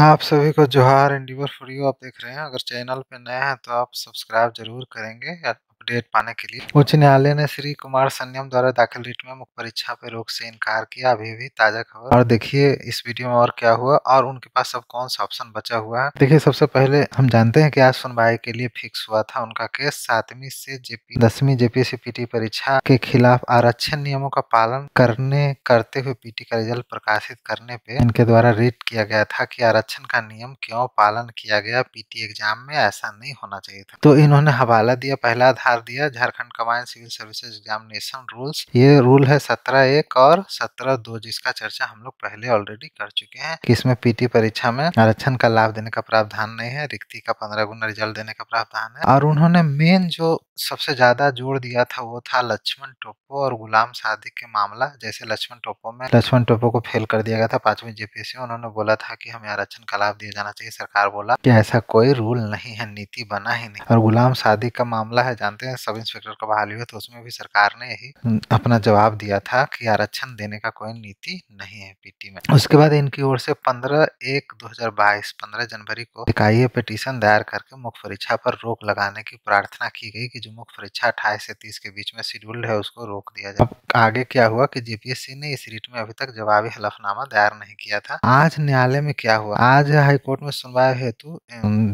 आप सभी को जोहार एंड फॉर यू आप देख रहे हैं अगर चैनल पे नया है तो आप सब्सक्राइब जरूर करेंगे अपडेट पाने के लिए उच्च न्यायालय ने श्री कुमार सन्यम द्वारा दाखिल रिट में मुख्य परीक्षा पे रोक से इनकार किया अभी भी ताजा खबर और देखिए इस वीडियो में और क्या हुआ और उनके पास अब कौन सा ऑप्शन बचा हुआ है देखिए सबसे पहले हम जानते हैं कि आज सुनवाई के लिए फिक्स हुआ था उनका केस सातवीं से जेपी दसवीं जेपीसी पीटी परीक्षा के खिलाफ आरक्षण नियमों का पालन करने करते हुए पीटी का रिजल्ट प्रकाशित करने पे इनके द्वारा रेट किया गया था कि आरक्षण का नियम क्यों पालन किया गया पीटी एग्जाम में ऐसा नहीं होना चाहिए था तो इन्होंने हवाला दिया पहला आधार उखाड़ दिया झारखंड कमाइन सिविल सर्विसेज एग्जामिनेशन रूल्स ये रूल है सत्रह एक और सत्रह दो जिसका चर्चा हम लोग पहले ऑलरेडी कर चुके हैं कि इसमें पीटी परीक्षा में आरक्षण का लाभ देने का प्रावधान नहीं है रिक्ति का पंद्रह गुना रिजल्ट देने का प्रावधान है और उन्होंने मेन जो सबसे ज़्यादा जोर दिया था वो था लक्ष्मण टोपो और गुलाम सादिक के मामला जैसे लक्ष्मण टोप्पो में लक्ष्मण टोपो को फेल कर दिया गया था पांचवी जेपीएससी में उन्होंने बोला था कि हमें आरक्षण का लाभ दिया जाना चाहिए सरकार बोला कि ऐसा कोई रूल नहीं है नीति बना ही नहीं और गुलाम सादिक का मामला है जानते हैं सब इंस्पेक्टर का बहाली हुआ तो उसमें भी सरकार ने यही अपना जवाब दिया था की आरक्षण देने का कोई नीति नहीं है पीटी में उसके बाद इनकी ओर से पंद्रह एक दो हजार बाईस पंद्रह जनवरी को इकाई पिटीशन दायर करके मुख्य परीक्षा पर रोक लगाने की प्रार्थना की गई कि जो मुख्य परीक्षा अट्ठाईस से तीस के बीच में शेड्यूल्ड है उसको रोक दिया जाए आगे क्या हुआ कि जेपीएससी ने इस रिट में अभी तक जवाबी हलफनामा दायर नहीं किया था आज न्यायालय में क्या हुआ आज हाईकोर्ट में सुनवाई हेतु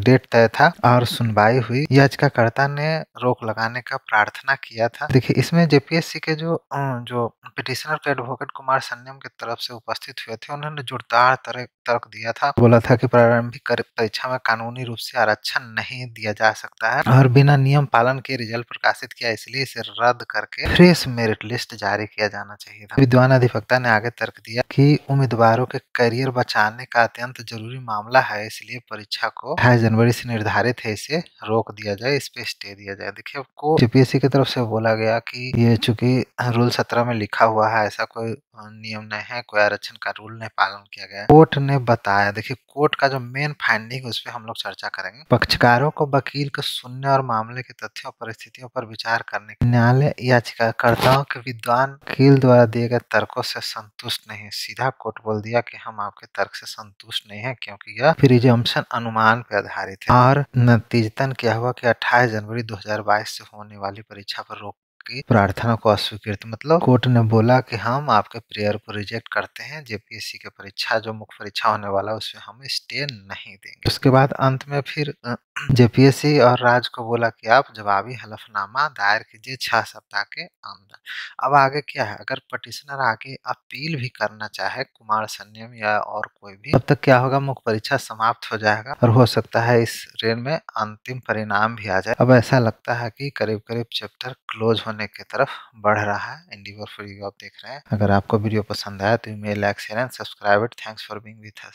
डेट तय था और सुनवाई हुई याचिकाकर्ता ने रोक लगाने का प्रार्थना किया था देखिए इसमें जेपीएससी के जो जो पिटिशनर के एडवोकेट कुमार संयम की तरफ से उपस्थित हुए थे उन्होंने जोरदार तर्क दिया था बोला था कि प्रारंभिक परीक्षा में कानूनी रूप से आरक्षण नहीं दिया जा सकता है और बिना नियम पालन के रिजल्ट प्रकाशित किया इसलिए इसे रद्द करके फ्रेश मेरिट लिस्ट जारी किया जाना चाहिए था विद्वान अधिवक्ता ने आगे तर्क दिया कि उम्मीदवारों के करियर बचाने का अत्यंत जरूरी मामला है इसलिए परीक्षा को अठाईस जनवरी से निर्धारित है इसे रोक दिया जाए इस पे स्टे दिया जाए देखिये आपको जेपीएससी की तरफ से बोला गया की ये चूंकि रूल सत्रह में लिखा हुआ है ऐसा कोई नियम नहीं है कोई आरक्षण का रूल नहीं पालन किया गया कोर्ट ने बताया देखिए कोर्ट का जो मेन फाइंडिंग उस पर हम लोग चर्चा करेंगे पक्षकारों को वकील को सुनने और मामले के तथ्यों पर परिस्थितियों पर विचार करने न्यायालय याचिकाकर्ताओं के विद्वान वकील द्वारा दिए गए तर्कों से संतुष्ट नहीं सीधा कोर्ट बोल दिया कि हम आपके तर्क से संतुष्ट नहीं है क्योंकि यह प्रिजम्पन अनुमान पर आधारित है और नतीजतन क्या हुआ कि अट्ठाईस जनवरी 2022 से होने वाली परीक्षा पर रोक की प्रार्थना को अस्वीकृत मतलब कोर्ट ने बोला कि हम आपके प्रेयर को रिजेक्ट करते हैं जेपीएससी की परीक्षा जो मुख्य परीक्षा होने वाला है उसमें हम स्टे नहीं देंगे उसके बाद अंत में फिर जेपीएससी और राज को बोला कि आप जवाबी हलफनामा दायर कीजिए छह सप्ताह के अंदर अब आगे क्या है अगर पटिशनर आगे अपील भी करना चाहे कुमार संयम या और कोई भी तब तक क्या होगा मुख्य परीक्षा समाप्त हो जाएगा और हो सकता है इस रेल में अंतिम परिणाम भी आ जाए अब ऐसा लगता है कि करीब करीब चैप्टर क्लोज होने की तरफ बढ़ रहा है इंडिवर फ्री आप देख रहे हैं अगर आपको वीडियो पसंद आया तो मे like share and subscribe it thanks for being with